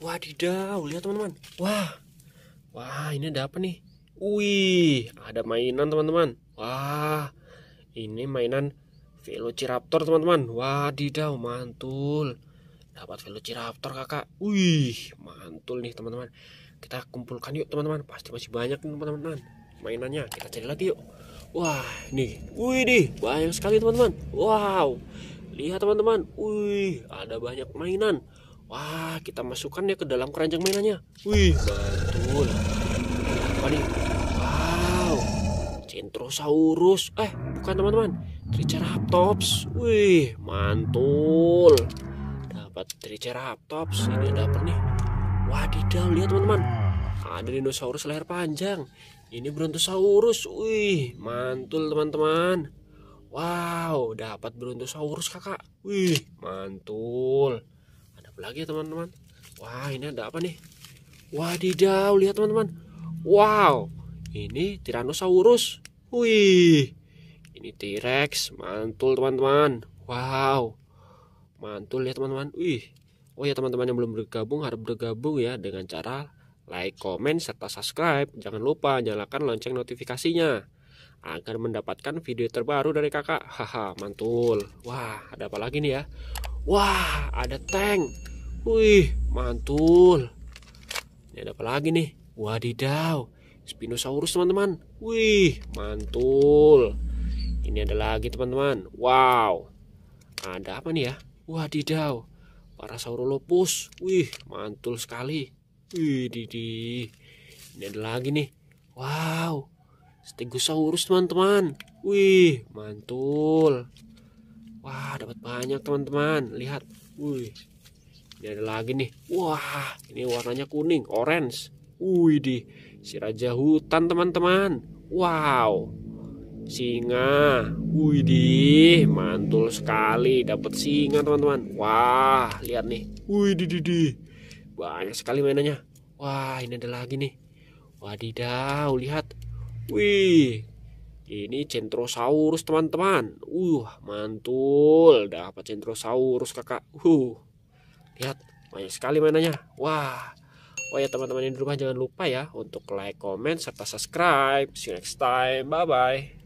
Wadidaw, lihat teman-teman. Wah. Wah, ini ada apa nih? Wih, ada mainan teman-teman. Wah. Ini mainan Velociraptor teman-teman. Wadidaw, mantul. Dapat Velociraptor kakak. Wih, mantul nih teman-teman. Kita kumpulkan yuk teman-teman. Pasti masih banyak nih teman-teman. Mainannya kita cari lagi yuk. Wah, nih. Wih, nih. Banyak sekali teman-teman. Wow. Lihat teman-teman. Wih, ada banyak mainan. Wah, kita masukkan ya ke dalam keranjang mainannya. Wih, betul. Apa nih? Wow, Centrosaurus. Eh, bukan teman-teman. Triceratops. Wih, mantul. Dapat Triceratops. Ini ada apa nih? Wadidaw, lihat teman-teman. Ada dinosaurus leher panjang. Ini Brontosaurus. Wih, mantul teman-teman. Wow, dapat Brontosaurus kakak. Wih, mantul lagi ya teman-teman wah ini ada apa nih wadidaw lihat teman-teman wow ini Tyrannosaurus wih ini T-Rex mantul teman-teman wow mantul ya teman-teman wih oh ya teman-teman yang belum bergabung harap bergabung ya dengan cara like, komen, serta subscribe. Jangan lupa nyalakan lonceng notifikasinya agar mendapatkan video terbaru dari kakak. Haha, mantul. Wah, ada apa lagi nih ya? Wah, ada tank. Wih, mantul. Ini ada apa lagi nih? Wadidaw, Spinosaurus teman-teman. Wih, mantul. Ini ada lagi teman-teman. Wow. Ada apa nih ya? Wadidaw, Parasaurolopus. Wih, mantul sekali. Wih, didi. Ini ada lagi nih. Wow. Stegosaurus teman-teman. Wih, mantul. Wah, dapat banyak teman-teman. Lihat. Wih, ini ada lagi nih. Wah, ini warnanya kuning, orange. Wih di si raja hutan teman-teman. Wow. Singa. Wih di mantul sekali dapat singa teman-teman. Wah, lihat nih. Wih di di. di, Banyak sekali mainannya. Wah, ini ada lagi nih. Wadidaw, lihat. Wih, ini centrosaurus teman-teman. Uh, mantul, dapat centrosaurus kakak. Uh, Lihat, banyak sekali mainannya. Wah. Oh ya teman-teman yang di rumah jangan lupa ya untuk like, comment, serta subscribe. See you next time. Bye-bye.